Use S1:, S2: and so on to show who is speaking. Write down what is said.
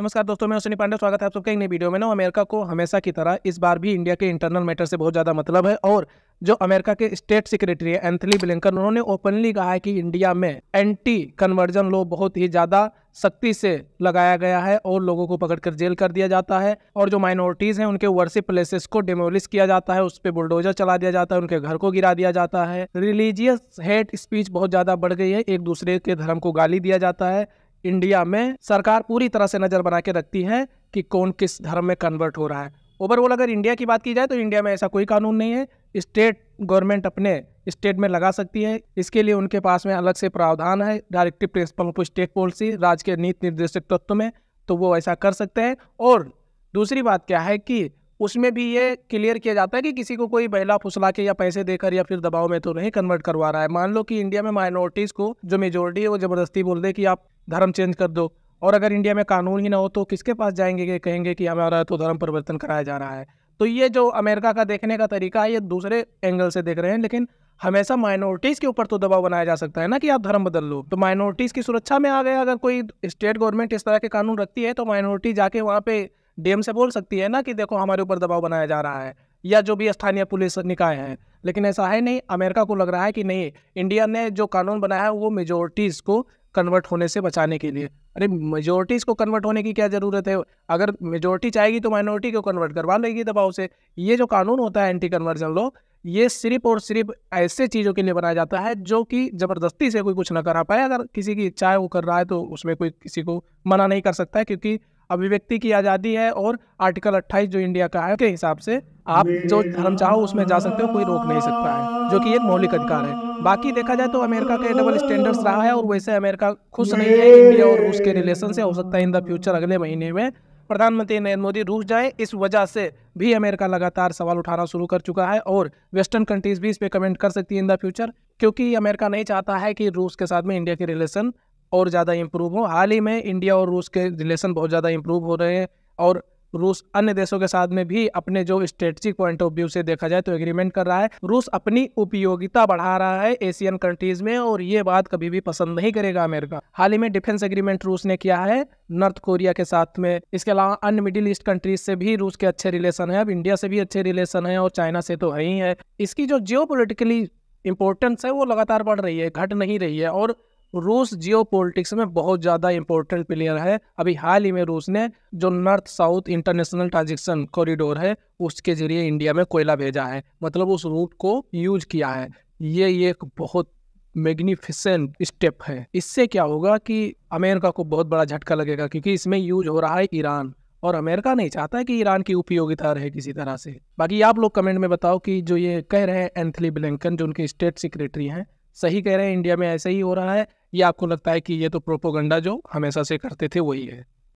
S1: नमस्कार दोस्तों मैं सुनी पांडे स्वागत है आप सबका एक नई वीडियो में ना अमेरिका को हमेशा की तरह इस बार भी इंडिया के इंटरनल मैटर से बहुत ज़्यादा मतलब है और जो अमेरिका के स्टेट सेक्रेटरी है एंथनी ब्लिंकन उन्होंने ओपनली कहा है कि इंडिया में एंटी कन्वर्जन लो बहुत ही ज़्यादा सख्ती से लगाया गया है और लोगों को पकड़कर जेल कर दिया जाता है और जो माइनॉरिटीज़ हैं उनके वर्सिप प्लेसेस को डिमोलिश किया जाता है उस पर बुलडोजर चला दिया जाता है उनके घर को गिरा दिया जाता है रिलीजियस हेट स्पीच बहुत ज़्यादा बढ़ गई है एक दूसरे के धर्म को गाली दिया जाता है इंडिया में सरकार पूरी तरह से नज़र बना के रखती है कि कौन किस धर्म में कन्वर्ट हो रहा है ओवरऑल अगर इंडिया की बात की जाए तो इंडिया में ऐसा कोई कानून नहीं है स्टेट गवर्नमेंट अपने स्टेट में लगा सकती है इसके लिए उनके पास में अलग से प्रावधान है directive principle of state policy राज्य के नीति निर्देशक तत्व में तो वो ऐसा कर सकते हैं और दूसरी बात क्या है कि उसमें भी ये क्लियर किया जाता है कि किसी को कोई बहला फुसला के या पैसे देकर या फिर दबाव में तो नहीं कन्वर्ट करवा रहा है मान लो कि इंडिया में माइनॉरिटीज़ को जो मेजोरिटी है वो ज़बरदस्ती बोल दे कि आप धर्म चेंज कर दो और अगर इंडिया में कानून ही ना हो तो किसके पास जाएंगे कि कहेंगे कि हमारा तो धर्म परिवर्तन कराया जा रहा है तो ये जो अमेरिका का देखने का तरीका है ये दूसरे एंगल से देख रहे हैं लेकिन हमेशा माइनॉरिटीज़ के ऊपर तो दबाव बनाया जा सकता है ना कि आप धर्म बदल लो तो माइनॉरिटीज़ की सुरक्षा में आ गए अगर कोई स्टेट गवर्नमेंट इस तरह के कानून रखती है तो माइनॉरिटी जाके वहाँ पे डीएम से बोल सकती है ना कि देखो हमारे ऊपर दबाव बनाया जा रहा है या जो भी स्थानीय पुलिस निकाय हैं लेकिन ऐसा है नहीं अमेरिका को लग रहा है कि नहीं इंडिया ने जो कानून बनाया है वो मेजोरिटीज़ को कन्वर्ट होने से बचाने के लिए अरे मेजोरिटीज़ को कन्वर्ट होने की क्या ज़रूरत है अगर मेजोरिटी चाहेगी तो माइनॉरिटी को कन्वर्ट करवा लेगी दबाव से ये जो कानून होता है एंटी कन्वर्जन लॉ ये सिर्फ और सिर्फ ऐसे चीज़ों के लिए बनाया जाता है जो कि ज़बरदस्ती से कोई कुछ ना करा पाए अगर किसी की इच्छा है वो कर रहा है तो उसमें कोई किसी को मना नहीं कर सकता है क्योंकि अभिव्यक्ति की आज़ादी है और आर्टिकल 28 जो इंडिया का है के हिसाब से आप जो धर्म चाहो उसमें जा सकते हो कोई रोक नहीं सकता है जो कि एक मौलिक अधिकार है बाकी देखा जाए तो अमेरिका का डबल स्टैंडर्ड्स रहा है और वैसे अमेरिका खुश नहीं है इंडिया और रूस के रिलेशन से हो सकता है इन द फ्यूचर अगले महीने में प्रधानमंत्री नरेंद्र मोदी रूस जाए इस वजह से भी अमेरिका लगातार सवाल उठाना शुरू कर चुका है और वेस्टर्न कंट्रीज़ भी इस पर कमेंट कर सकती है इन द फ्यूचर क्योंकि अमेरिका नहीं चाहता है कि रूस के साथ में इंडिया के रिलेशन और ज़्यादा इम्प्रूव हो हाल ही में इंडिया और रूस के रिलेशन बहुत ज़्यादा इम्प्रूव हो रहे हैं और रूस अन्य देशों के साथ में भी अपने जो स्ट्रेटजिक पॉइंट ऑफ व्यू से देखा जाए तो एग्रीमेंट कर रहा है रूस अपनी उपयोगिता बढ़ा रहा है एशियन कंट्रीज में और ये बात कभी भी पसंद नहीं करेगा अमेरिका हाल ही में डिफेंस एग्रीमेंट रूस ने किया है नॉर्थ कोरिया के साथ में इसके अलावा अन्य मिडिल ईस्ट कंट्रीज से भी रूस के अच्छे रिलेशन है अब इंडिया से भी अच्छे रिलेशन है और चाइना से तो है ही है इसकी जो जियो इंपॉर्टेंस है वो लगातार बढ़ रही है घट नहीं रही है और रूस जियो में बहुत ज़्यादा इंपॉर्टेंट प्लेयर है अभी हाल ही में रूस ने जो north south international transaction corridor है उसके जरिए इंडिया में कोयला भेजा है मतलब उस रूट को यूज किया है ये एक बहुत मैग्निफिसेंट स्टेप है इससे क्या होगा कि अमेरिका को बहुत बड़ा झटका लगेगा क्योंकि इसमें यूज हो रहा है ईरान और अमेरिका नहीं चाहता है कि ईरान की उपयोगिता रहे किसी तरह से बाकी आप लोग कमेंट में बताओ कि जो ये कह रहे हैं एंथली ब्लिंकन जो उनके स्टेट सेक्रेटरी हैं सही कह रहे हैं इंडिया में ऐसे ही हो रहा है ये आपको लगता है कि ये तो प्रोपोगंडा जो हमेशा से करते थे वही है